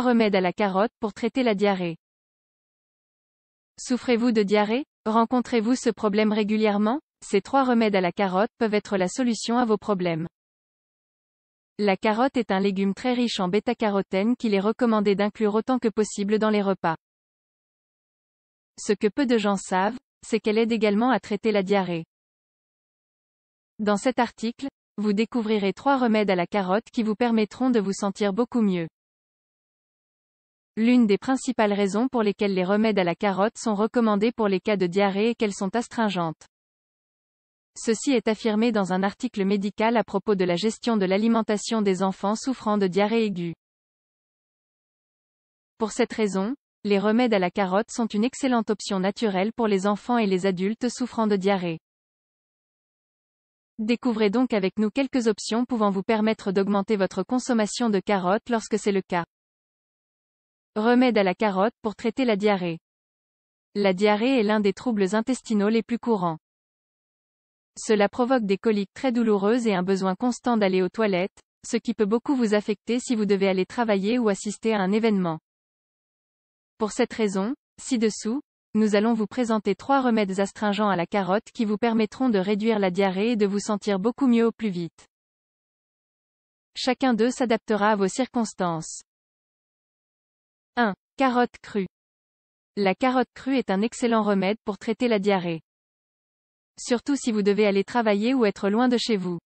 remède remèdes à la carotte pour traiter la diarrhée. Souffrez-vous de diarrhée Rencontrez-vous ce problème régulièrement Ces trois remèdes à la carotte peuvent être la solution à vos problèmes. La carotte est un légume très riche en bêta-carotène qu'il est recommandé d'inclure autant que possible dans les repas. Ce que peu de gens savent, c'est qu'elle aide également à traiter la diarrhée. Dans cet article, vous découvrirez trois remèdes à la carotte qui vous permettront de vous sentir beaucoup mieux. L'une des principales raisons pour lesquelles les remèdes à la carotte sont recommandés pour les cas de diarrhée est qu'elles sont astringentes. Ceci est affirmé dans un article médical à propos de la gestion de l'alimentation des enfants souffrant de diarrhée aiguë. Pour cette raison, les remèdes à la carotte sont une excellente option naturelle pour les enfants et les adultes souffrant de diarrhée. Découvrez donc avec nous quelques options pouvant vous permettre d'augmenter votre consommation de carottes lorsque c'est le cas. Remède à la carotte pour traiter la diarrhée. La diarrhée est l'un des troubles intestinaux les plus courants. Cela provoque des coliques très douloureuses et un besoin constant d'aller aux toilettes, ce qui peut beaucoup vous affecter si vous devez aller travailler ou assister à un événement. Pour cette raison, ci-dessous, nous allons vous présenter trois remèdes astringents à la carotte qui vous permettront de réduire la diarrhée et de vous sentir beaucoup mieux au plus vite. Chacun d'eux s'adaptera à vos circonstances. 1. Carotte crue. La carotte crue est un excellent remède pour traiter la diarrhée. Surtout si vous devez aller travailler ou être loin de chez vous.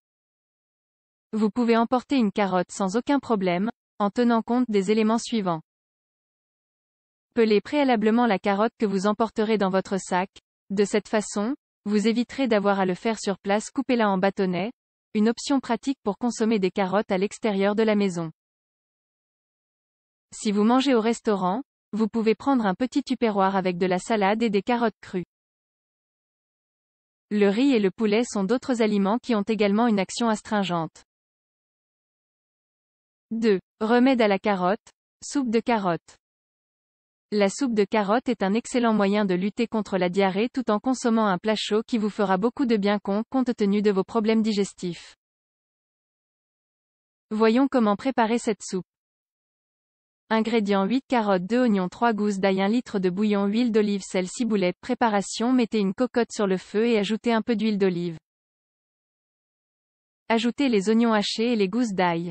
Vous pouvez emporter une carotte sans aucun problème, en tenant compte des éléments suivants. Pelez préalablement la carotte que vous emporterez dans votre sac, de cette façon, vous éviterez d'avoir à le faire sur place coupez-la en bâtonnets, une option pratique pour consommer des carottes à l'extérieur de la maison. Si vous mangez au restaurant, vous pouvez prendre un petit tupperware avec de la salade et des carottes crues. Le riz et le poulet sont d'autres aliments qui ont également une action astringente. 2. Remède à la carotte, soupe de carotte. La soupe de carotte est un excellent moyen de lutter contre la diarrhée tout en consommant un plat chaud qui vous fera beaucoup de bien compte tenu de vos problèmes digestifs. Voyons comment préparer cette soupe. Ingrédients 8 carottes 2 oignons 3 gousses d'ail 1 litre de bouillon huile d'olive sel ciboulette Préparation Mettez une cocotte sur le feu et ajoutez un peu d'huile d'olive. Ajoutez les oignons hachés et les gousses d'ail.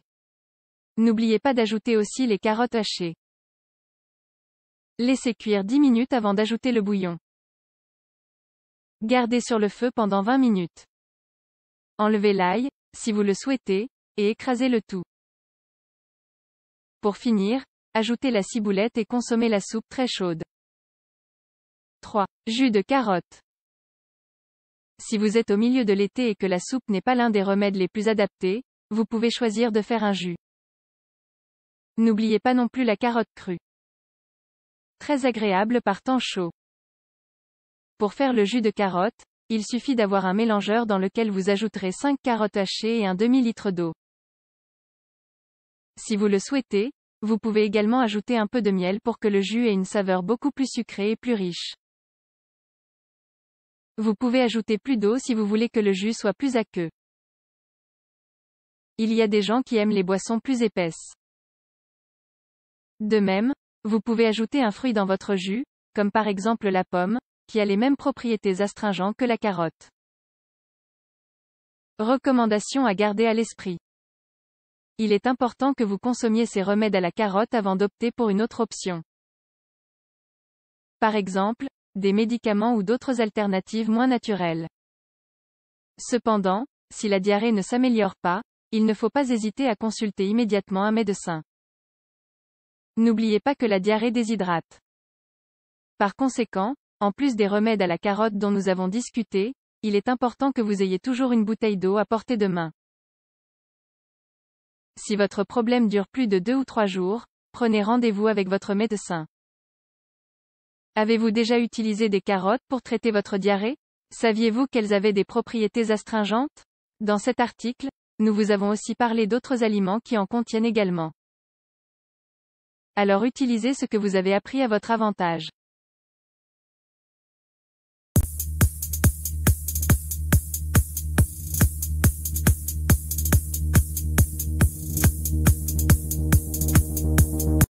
N'oubliez pas d'ajouter aussi les carottes hachées. Laissez cuire 10 minutes avant d'ajouter le bouillon. Gardez sur le feu pendant 20 minutes. Enlevez l'ail, si vous le souhaitez, et écrasez le tout. Pour finir, Ajoutez la ciboulette et consommez la soupe très chaude. 3. Jus de carotte. Si vous êtes au milieu de l'été et que la soupe n'est pas l'un des remèdes les plus adaptés, vous pouvez choisir de faire un jus. N'oubliez pas non plus la carotte crue. Très agréable par temps chaud. Pour faire le jus de carotte, il suffit d'avoir un mélangeur dans lequel vous ajouterez 5 carottes hachées et un demi-litre d'eau. Si vous le souhaitez, vous pouvez également ajouter un peu de miel pour que le jus ait une saveur beaucoup plus sucrée et plus riche. Vous pouvez ajouter plus d'eau si vous voulez que le jus soit plus aqueux. Il y a des gens qui aiment les boissons plus épaisses. De même, vous pouvez ajouter un fruit dans votre jus, comme par exemple la pomme, qui a les mêmes propriétés astringentes que la carotte. Recommandation à garder à l'esprit. Il est important que vous consommiez ces remèdes à la carotte avant d'opter pour une autre option. Par exemple, des médicaments ou d'autres alternatives moins naturelles. Cependant, si la diarrhée ne s'améliore pas, il ne faut pas hésiter à consulter immédiatement un médecin. N'oubliez pas que la diarrhée déshydrate. Par conséquent, en plus des remèdes à la carotte dont nous avons discuté, il est important que vous ayez toujours une bouteille d'eau à portée de main. Si votre problème dure plus de deux ou trois jours, prenez rendez-vous avec votre médecin. Avez-vous déjà utilisé des carottes pour traiter votre diarrhée Saviez-vous qu'elles avaient des propriétés astringentes Dans cet article, nous vous avons aussi parlé d'autres aliments qui en contiennent également. Alors utilisez ce que vous avez appris à votre avantage.